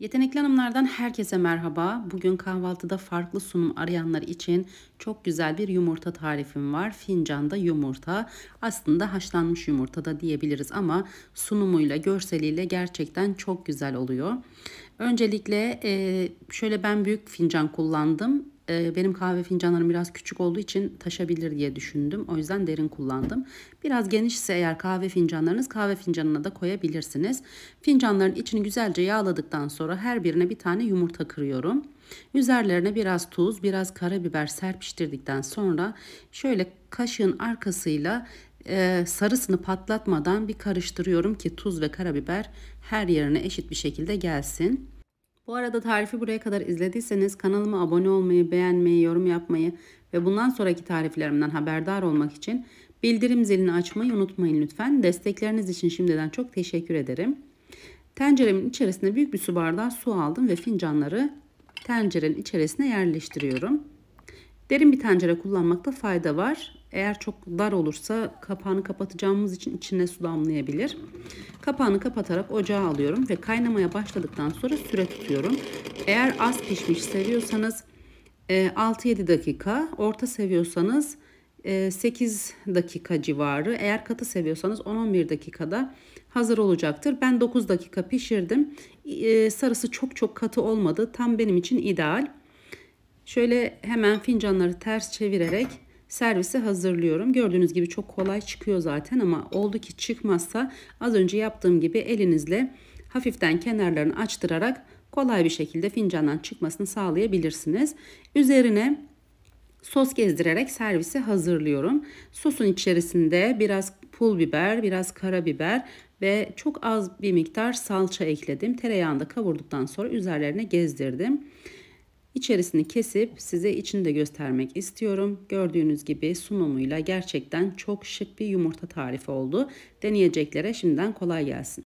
Yetenekli Hanımlardan herkese merhaba. Bugün kahvaltıda farklı sunum arayanlar için çok güzel bir yumurta tarifim var. Fincanda yumurta. Aslında haşlanmış yumurta da diyebiliriz ama sunumuyla, görseliyle gerçekten çok güzel oluyor. Öncelikle şöyle ben büyük fincan kullandım. Ee, benim kahve fincanlarım biraz küçük olduğu için taşabilir diye düşündüm. O yüzden derin kullandım. Biraz genişse eğer kahve fincanlarınız kahve fincanına da koyabilirsiniz. Fincanların içini güzelce yağladıktan sonra her birine bir tane yumurta kırıyorum. Üzerlerine biraz tuz, biraz karabiber serpiştirdikten sonra şöyle kaşığın arkasıyla e, sarısını patlatmadan bir karıştırıyorum ki tuz ve karabiber her yerine eşit bir şekilde gelsin. Bu arada tarifi buraya kadar izlediyseniz kanalıma abone olmayı, beğenmeyi, yorum yapmayı ve bundan sonraki tariflerimden haberdar olmak için bildirim zilini açmayı unutmayın lütfen. Destekleriniz için şimdiden çok teşekkür ederim. Tenceremin içerisine büyük bir su bardağı su aldım ve fincanları tencerenin içerisine yerleştiriyorum. Derin bir tencere kullanmakta fayda var. Eğer çok dar olursa kapağını kapatacağımız için içine su damlayabilir. Kapağını kapatarak ocağa alıyorum ve kaynamaya başladıktan sonra süre tutuyorum. Eğer az pişmiş seviyorsanız 6-7 e, dakika, orta seviyorsanız 8 e, dakika civarı. Eğer katı seviyorsanız 10-11 dakikada hazır olacaktır. Ben 9 dakika pişirdim. E, sarısı çok çok katı olmadı. Tam benim için ideal. Şöyle hemen fincanları ters çevirerek servisi hazırlıyorum. Gördüğünüz gibi çok kolay çıkıyor zaten ama oldu ki çıkmazsa az önce yaptığım gibi elinizle hafiften kenarlarını açtırarak kolay bir şekilde fincandan çıkmasını sağlayabilirsiniz. Üzerine sos gezdirerek servisi hazırlıyorum. Sosun içerisinde biraz pul biber, biraz karabiber ve çok az bir miktar salça ekledim. Tereyağında kavurduktan sonra üzerlerine gezdirdim. İçerisini kesip size içini de göstermek istiyorum. Gördüğünüz gibi sunumuyla gerçekten çok şık bir yumurta tarifi oldu. Deneyeceklere şimdiden kolay gelsin.